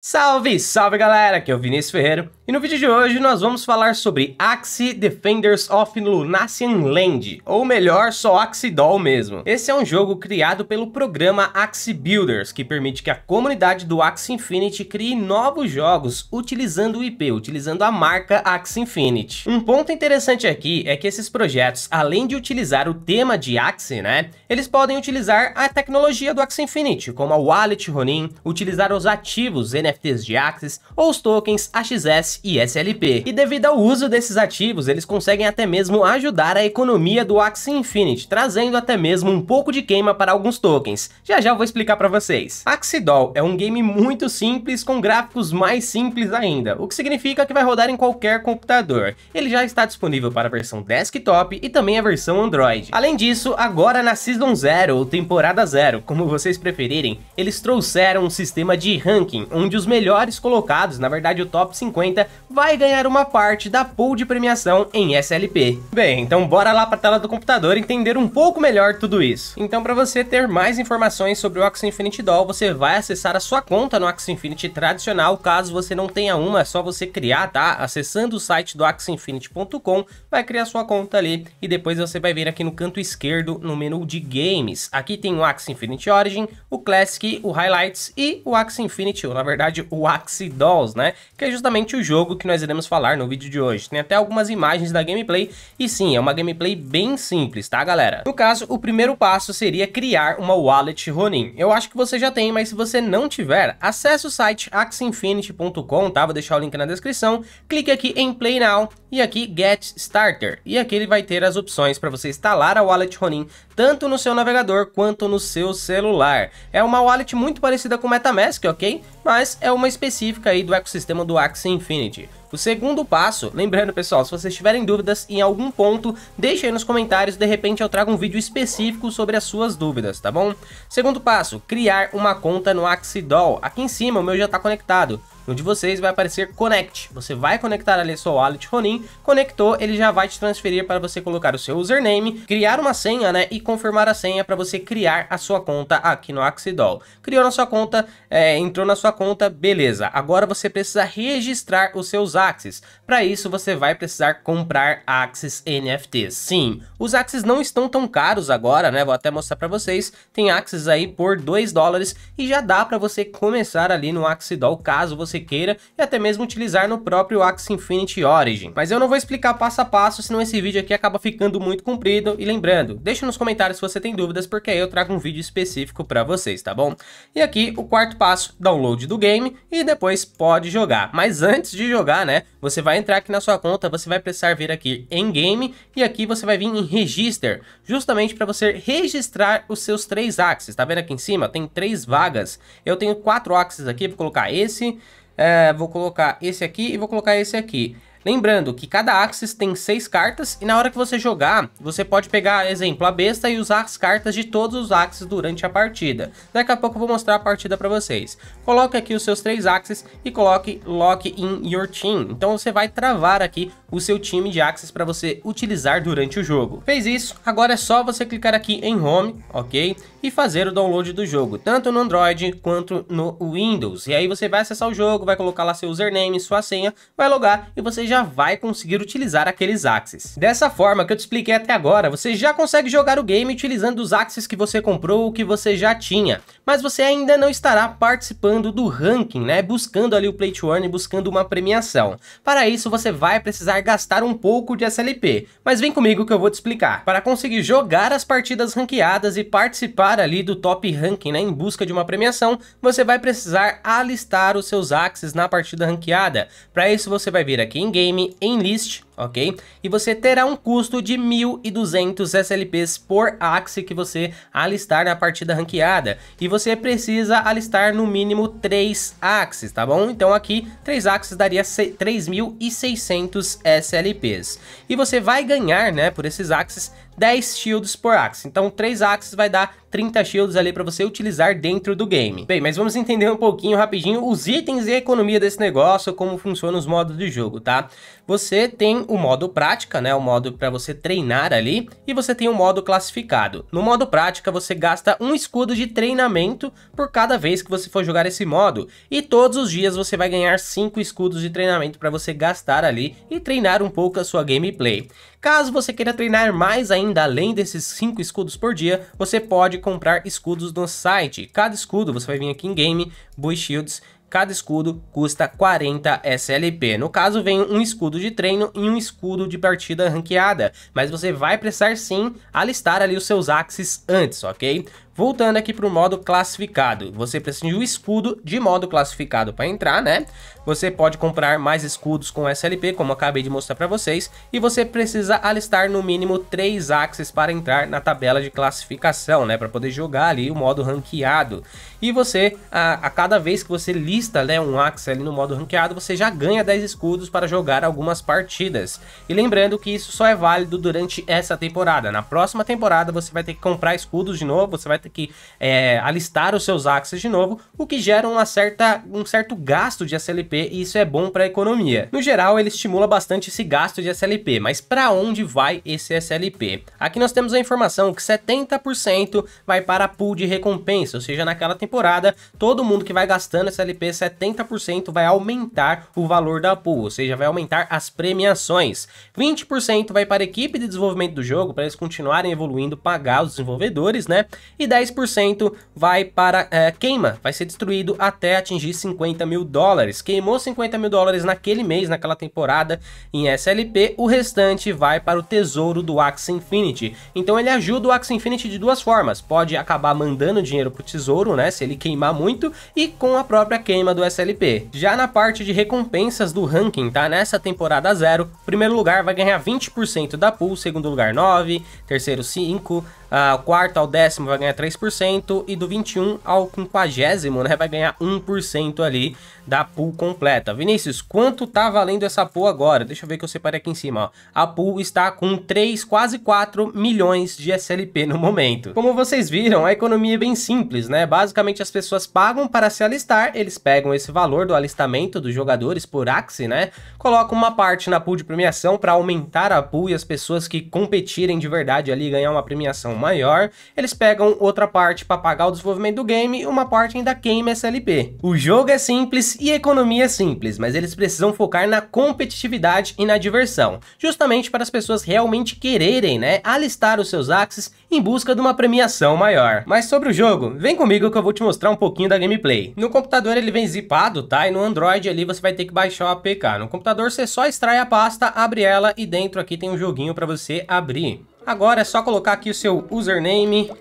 Salve, salve galera, aqui é o Vinícius Ferreira e no vídeo de hoje nós vamos falar sobre Axie Defenders of Lunacean Land, ou melhor, só Axie Doll mesmo. Esse é um jogo criado pelo programa Axie Builders, que permite que a comunidade do Axie Infinity crie novos jogos utilizando o IP, utilizando a marca Axie Infinity. Um ponto interessante aqui é que esses projetos, além de utilizar o tema de Axie, né, eles podem utilizar a tecnologia do Axie Infinity, como a Wallet Ronin, utilizar os ativos, NFTs de Axis ou os tokens AXS e SLP. E devido ao uso desses ativos, eles conseguem até mesmo ajudar a economia do Axie Infinity, trazendo até mesmo um pouco de queima para alguns tokens. Já já vou explicar para vocês. Axie Doll é um game muito simples, com gráficos mais simples ainda, o que significa que vai rodar em qualquer computador. Ele já está disponível para a versão desktop e também a versão Android. Além disso, agora na Season Zero ou Temporada Zero, como vocês preferirem, eles trouxeram um sistema de ranking, onde os melhores colocados, na verdade o top 50, vai ganhar uma parte da pool de premiação em SLP. Bem, então bora lá para a tela do computador entender um pouco melhor tudo isso. Então para você ter mais informações sobre o Axie Infinity Doll, você vai acessar a sua conta no Axie Infinity tradicional, caso você não tenha uma, é só você criar, tá? Acessando o site do axinfinity.com, vai criar sua conta ali e depois você vai vir aqui no canto esquerdo no menu de games. Aqui tem o Axie Infinity Origin, o Classic, o Highlights e o Axie Infinity, ou na verdade verdade, o Axie Dolls, né? Que é justamente o jogo que nós iremos falar no vídeo de hoje. Tem até algumas imagens da gameplay, e sim, é uma gameplay bem simples, tá, galera? No caso, o primeiro passo seria criar uma wallet Ronin. Eu acho que você já tem, mas se você não tiver, acesse o site axinfinity.com, tá? Vou deixar o link na descrição, clique aqui em Play Now, e aqui Get Starter. E aqui ele vai ter as opções para você instalar a Wallet Ronin tanto no seu navegador quanto no seu celular. É uma wallet muito parecida com o Metamask, ok? Mas é uma específica aí do ecossistema do Axie Infinity. O segundo passo, lembrando pessoal, se vocês tiverem dúvidas em algum ponto, deixa aí nos comentários, de repente eu trago um vídeo específico sobre as suas dúvidas, tá bom? Segundo passo, criar uma conta no Axidol. Aqui em cima o meu já está conectado. No de vocês vai aparecer Connect. Você vai conectar ali sua wallet Ronin, conectou, ele já vai te transferir para você colocar o seu username, criar uma senha, né, e confirmar a senha para você criar a sua conta aqui no Axidol. Criou na sua conta, é, entrou na sua conta, beleza. Agora você precisa registrar os seus Axis? Para isso você vai precisar comprar Axis NFTs. Sim, os Axis não estão tão caros agora, né? Vou até mostrar para vocês. Tem Axis aí por 2 dólares e já dá para você começar ali no Axidol caso você queira e até mesmo utilizar no próprio Axis Infinity Origin. Mas eu não vou explicar passo a passo, senão esse vídeo aqui acaba ficando muito comprido. E lembrando, deixa nos comentários se você tem dúvidas, porque aí eu trago um vídeo específico para vocês, tá bom? E aqui o quarto passo, download do game e depois pode jogar. Mas antes de jogar, né, né? Você vai entrar aqui na sua conta, você vai precisar vir aqui em game e aqui você vai vir em register, justamente para você registrar os seus três axes. Tá vendo aqui em cima? Tem três vagas. Eu tenho quatro axes aqui, vou colocar esse, é, vou colocar esse aqui e vou colocar esse aqui. Lembrando que cada Axis tem 6 cartas e na hora que você jogar, você pode pegar, exemplo, a besta e usar as cartas de todos os Axis durante a partida. Daqui a pouco eu vou mostrar a partida para vocês. Coloque aqui os seus 3 Axis e coloque Lock in Your Team. Então você vai travar aqui o seu time de Axis para você utilizar durante o jogo. Fez isso, agora é só você clicar aqui em Home, ok? E fazer o download do jogo, tanto no Android quanto no Windows. E aí você vai acessar o jogo, vai colocar lá seu username, sua senha, vai logar e você já vai conseguir utilizar aqueles Axis. Dessa forma que eu te expliquei até agora, você já consegue jogar o game utilizando os Axis que você comprou ou que você já tinha, mas você ainda não estará participando do ranking, né? Buscando ali o Play to Earn, buscando uma premiação. Para isso, você vai precisar tentar gastar um pouco de SLP, mas vem comigo que eu vou te explicar. Para conseguir jogar as partidas ranqueadas e participar ali do top ranking né, em busca de uma premiação, você vai precisar alistar os seus axes na partida ranqueada. Para isso você vai vir aqui em Game, em List, ok? E você terá um custo de 1.200 SLPs por axe que você alistar na partida ranqueada. E você precisa alistar no mínimo 3 axes, tá bom? Então aqui, 3 axes daria 3.600 SLPs. E você vai ganhar, né, por esses axes 10 shields por axe. Então 3 axes vai dar 30 shields ali para você utilizar dentro do game. Bem, mas vamos entender um pouquinho rapidinho os itens e a economia desse negócio, como funcionam os modos de jogo, tá? Você tem o modo prática, né, o modo para você treinar ali, e você tem o modo classificado. No modo prática você gasta um escudo de treinamento por cada vez que você for jogar esse modo, e todos os dias você vai ganhar 5 escudos de treinamento para você gastar ali e treinar um pouco a sua gameplay. Caso você queira treinar mais ainda além desses 5 escudos por dia, você pode comprar escudos no site. Cada escudo, você vai vir aqui em game, Bull Shields, Cada escudo custa 40 SLP. No caso, vem um escudo de treino e um escudo de partida ranqueada. Mas você vai precisar sim alistar ali os seus axes antes, ok? Voltando aqui para o modo classificado, você precisa de um escudo de modo classificado para entrar, né? Você pode comprar mais escudos com SLP, como acabei de mostrar para vocês, e você precisa alistar no mínimo 3 axes para entrar na tabela de classificação, né? Para poder jogar ali o modo ranqueado. E você, a, a cada vez que você lista né, um axe ali no modo ranqueado, você já ganha 10 escudos para jogar algumas partidas. E lembrando que isso só é válido durante essa temporada. Na próxima temporada você vai ter que comprar escudos de novo, você vai ter ter que é, alistar os seus axes de novo, o que gera uma certa, um certo gasto de SLP e isso é bom para a economia. No geral, ele estimula bastante esse gasto de SLP, mas para onde vai esse SLP? Aqui nós temos a informação que 70% vai para a pool de recompensa, ou seja, naquela temporada, todo mundo que vai gastando SLP, 70% vai aumentar o valor da pool, ou seja, vai aumentar as premiações. 20% vai para a equipe de desenvolvimento do jogo, para eles continuarem evoluindo, pagar os desenvolvedores, né? E 10 10% vai para é, queima, vai ser destruído até atingir 50 mil dólares. Queimou 50 mil dólares naquele mês, naquela temporada em SLP, o restante vai para o tesouro do Axie Infinity. Então ele ajuda o Axie Infinity de duas formas, pode acabar mandando dinheiro para o tesouro, né, se ele queimar muito, e com a própria queima do SLP. Já na parte de recompensas do ranking, tá, nessa temporada zero, primeiro lugar vai ganhar 20% da pool, segundo lugar 9, terceiro 5, ah, o quarto ao décimo vai ganhar 3%, e do 21 ao quinquagésimo, né, vai ganhar 1% ali da pool completa. Vinícius, quanto tá valendo essa pool agora? Deixa eu ver que eu separei aqui em cima. Ó. A pool está com 3, quase 4 milhões de SLP no momento. Como vocês viram, a economia é bem simples, né? Basicamente as pessoas pagam para se alistar, eles pegam esse valor do alistamento dos jogadores por Axie, né? Colocam uma parte na pool de premiação para aumentar a pool e as pessoas que competirem de verdade ali ganhar uma premiação maior. Eles pegam outra parte para pagar o desenvolvimento do game e uma parte ainda queima SLP. O jogo é simples e economia é simples, mas eles precisam focar na competitividade e na diversão, justamente para as pessoas realmente quererem, né, alistar os seus axes em busca de uma premiação maior. Mas sobre o jogo, vem comigo que eu vou te mostrar um pouquinho da gameplay. No computador ele vem zipado, tá? E no Android ali você vai ter que baixar o APK. No computador você só extrai a pasta, abre ela e dentro aqui tem um joguinho para você abrir. Agora é só colocar aqui o seu username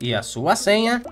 e a sua senha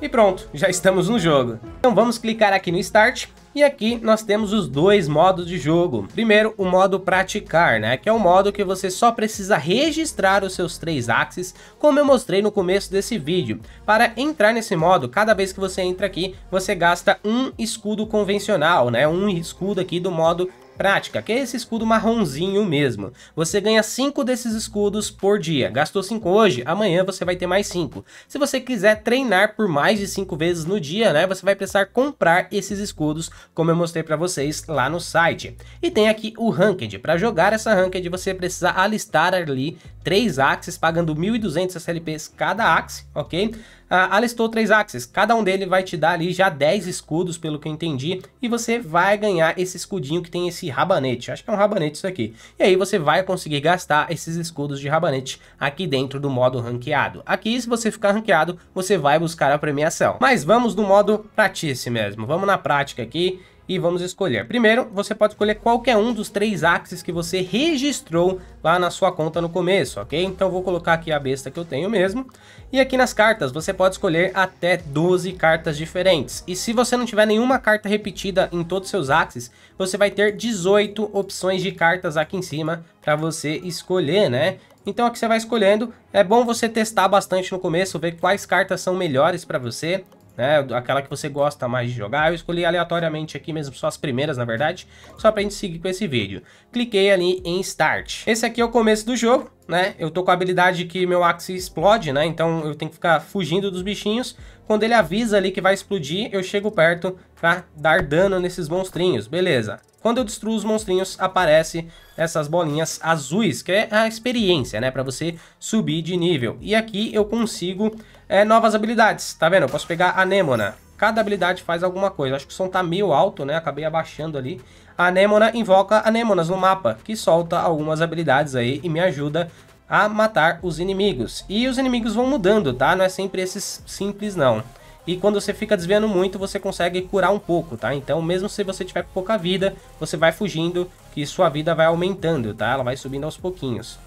e pronto, já estamos no jogo. Então vamos clicar aqui no Start e aqui nós temos os dois modos de jogo. Primeiro, o modo praticar, né? Que é o modo que você só precisa registrar os seus três axes, como eu mostrei no começo desse vídeo. Para entrar nesse modo, cada vez que você entra aqui, você gasta um escudo convencional, né? Um escudo aqui do modo prática, que é esse escudo marronzinho mesmo. Você ganha 5 desses escudos por dia. Gastou 5 hoje, amanhã você vai ter mais 5. Se você quiser treinar por mais de 5 vezes no dia, né, você vai precisar comprar esses escudos, como eu mostrei para vocês lá no site. E tem aqui o Ranked. Para jogar essa Ranked, você precisa alistar ali 3 axes, pagando 1.200 SLPs cada axe, ok? ah, alistou três axes. Cada um dele vai te dar ali já 10 escudos, pelo que eu entendi, e você vai ganhar esse escudinho que tem esse rabanete. Acho que é um rabanete isso aqui. E aí você vai conseguir gastar esses escudos de rabanete aqui dentro do modo ranqueado. Aqui, se você ficar ranqueado, você vai buscar a premiação. Mas vamos no modo pratice mesmo. Vamos na prática aqui e vamos escolher. Primeiro, você pode escolher qualquer um dos três axes que você registrou lá na sua conta no começo, ok? Então vou colocar aqui a besta que eu tenho mesmo. E aqui nas cartas, você pode escolher até 12 cartas diferentes. E se você não tiver nenhuma carta repetida em todos os seus axes, você vai ter 18 opções de cartas aqui em cima para você escolher, né? Então aqui você vai escolhendo, é bom você testar bastante no começo, ver quais cartas são melhores para você, né? Aquela que você gosta mais de jogar. Eu escolhi aleatoriamente aqui mesmo, só as primeiras, na verdade, só pra gente seguir com esse vídeo. Cliquei ali em Start. Esse aqui é o começo do jogo, né? Eu tô com a habilidade que meu Axe explode, né? Então eu tenho que ficar fugindo dos bichinhos. Quando ele avisa ali que vai explodir, eu chego perto pra dar dano nesses monstrinhos. Beleza. Quando eu destruo os monstrinhos, aparece essas bolinhas azuis, que é a experiência, né? Pra você subir de nível. E aqui eu consigo é, novas habilidades, tá vendo? Eu posso pegar a Nemona. Cada habilidade faz alguma coisa. Acho que o som tá meio alto, né? Acabei abaixando ali. A Anemona invoca Anemonas no mapa, que solta algumas habilidades aí e me ajuda a matar os inimigos. E os inimigos vão mudando, tá? Não é sempre esses simples, não. E quando você fica desviando muito, você consegue curar um pouco, tá? Então, mesmo se você tiver pouca vida, você vai fugindo, que sua vida vai aumentando, tá? Ela vai subindo aos pouquinhos.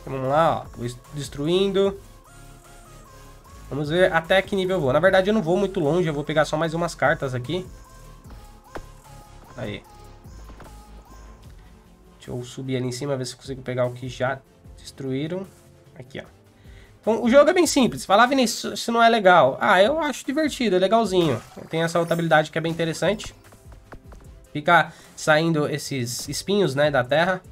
Então, vamos lá, ó. Vou destruindo. Vamos ver até que nível eu vou. Na verdade, eu não vou muito longe. Eu vou pegar só mais umas cartas aqui. Aí. Deixa eu subir ali em cima, ver se eu consigo pegar o que já destruíram. Aqui, ó. Então, o jogo é bem simples. Falar, Vinícius, isso não é legal. Ah, eu acho divertido, é legalzinho. Tem essa rotabilidade que é bem interessante. Fica saindo esses espinhos, né, da terra.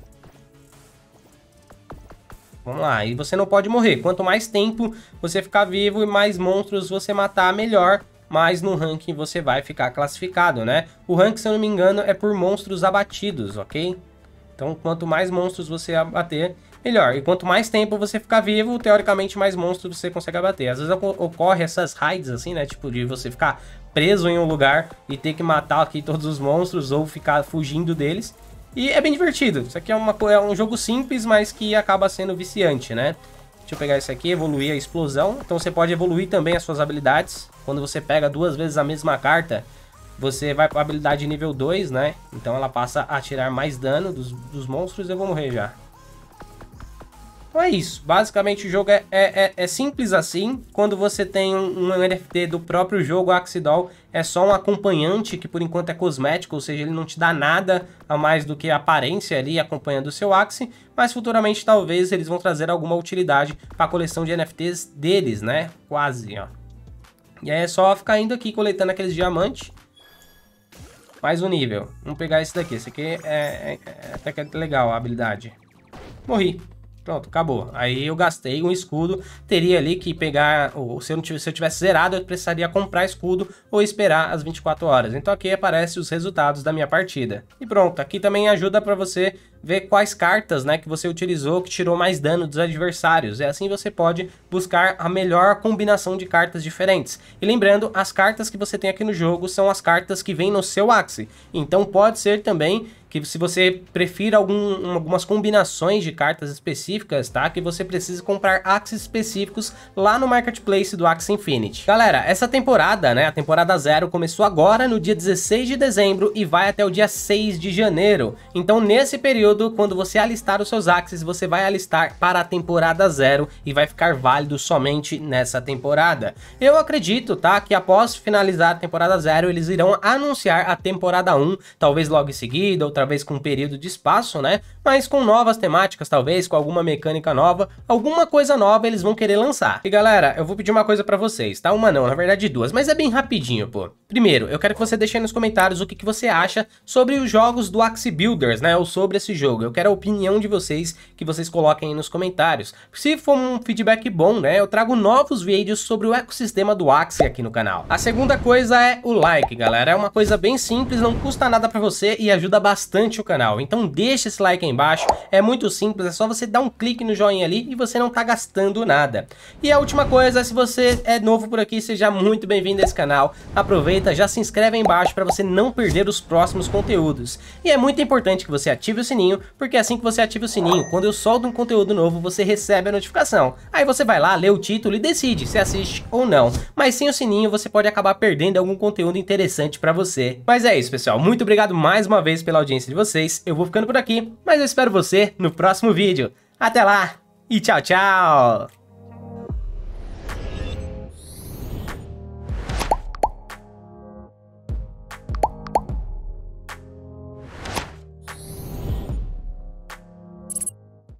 Vamos lá, e você não pode morrer. Quanto mais tempo você ficar vivo e mais monstros você matar, melhor. Mais no ranking você vai ficar classificado, né? O ranking, se eu não me engano, é por monstros abatidos, ok? Então, quanto mais monstros você abater, melhor. E quanto mais tempo você ficar vivo, teoricamente mais monstros você consegue abater. Às vezes ocorre essas raids assim, né? Tipo, de você ficar preso em um lugar e ter que matar aqui todos os monstros ou ficar fugindo deles. E é bem divertido. Isso aqui é, uma, é um jogo simples, mas que acaba sendo viciante, né? Deixa eu pegar isso aqui, evoluir a explosão. Então você pode evoluir também as suas habilidades. Quando você pega duas vezes a mesma carta, você vai para habilidade nível 2, né? Então ela passa a tirar mais dano dos, dos monstros. Eu vou morrer já. Então é isso. Basicamente o jogo é, é, é, é simples assim. Quando você tem um, um, NFT do próprio jogo, Axidol é só um acompanhante que por enquanto é cosmético, ou seja, ele não te dá nada a mais do que a aparência ali acompanhando o seu Axie, mas futuramente talvez eles vão trazer alguma utilidade para a coleção de NFTs deles, né? Quase, ó. E aí é só ficar indo aqui coletando aqueles diamantes. Mais um nível. Vamos pegar esse daqui. Esse aqui é, é, é até que é legal a habilidade. Morri. Pronto, acabou. Aí eu gastei um escudo, teria ali que pegar, ou se eu, não tivesse, se eu tivesse zerado, eu precisaria comprar escudo ou esperar as 24 horas. Então aqui aparece os resultados da minha partida. E pronto, aqui também ajuda para você ver quais cartas né, que você utilizou que tirou mais dano dos adversários. E assim você pode buscar a melhor combinação de cartas diferentes. E lembrando, as cartas que você tem aqui no jogo são as cartas que vêm no seu Axe. Então pode ser também que se você prefira algum, algumas combinações de cartas específicas, tá? Que você precisa comprar axes específicos lá no marketplace do Axe Infinity. Galera, essa temporada, né? A temporada zero começou agora no dia 16 de dezembro e vai até o dia 6 de janeiro. Então, nesse período, quando você alistar os seus axes, você vai alistar para a temporada zero e vai ficar válido somente nessa temporada. Eu acredito, tá? Que após finalizar a temporada zero, eles irão anunciar a temporada 1, um, talvez logo em seguida, ou outra vez com um período de espaço, né? Mas com novas temáticas, talvez, com alguma mecânica nova, alguma coisa nova eles vão querer lançar. E galera, eu vou pedir uma coisa pra vocês, tá? Uma não, na verdade duas, mas é bem rapidinho, pô. Primeiro, eu quero que você deixe aí nos comentários o que, que você acha sobre os jogos do Axie Builders, né? Ou sobre esse jogo. Eu quero a opinião de vocês, que vocês coloquem aí nos comentários. Se for um feedback bom, né? Eu trago novos vídeos sobre o ecossistema do Axie aqui no canal. A segunda coisa é o like, galera. É uma coisa bem simples, não custa nada pra você e ajuda bastante bastante o canal. Então deixa esse like aí embaixo, é muito simples, é só você dar um clique no joinha ali e você não tá gastando nada. E a última coisa, se você é novo por aqui, seja muito bem-vindo a esse canal. Aproveita, já se inscreve aí embaixo para você não perder os próximos conteúdos. E é muito importante que você ative o sininho, porque assim que você ativa o sininho, quando eu solto um conteúdo novo, você recebe a notificação. Aí você vai lá, lê o título e decide se assiste ou não. Mas sem o sininho, você pode acabar perdendo algum conteúdo interessante para você. Mas é isso, pessoal. Muito obrigado mais uma vez pela audiência de vocês, eu vou ficando por aqui, mas eu espero você no próximo vídeo. Até lá e tchau, tchau!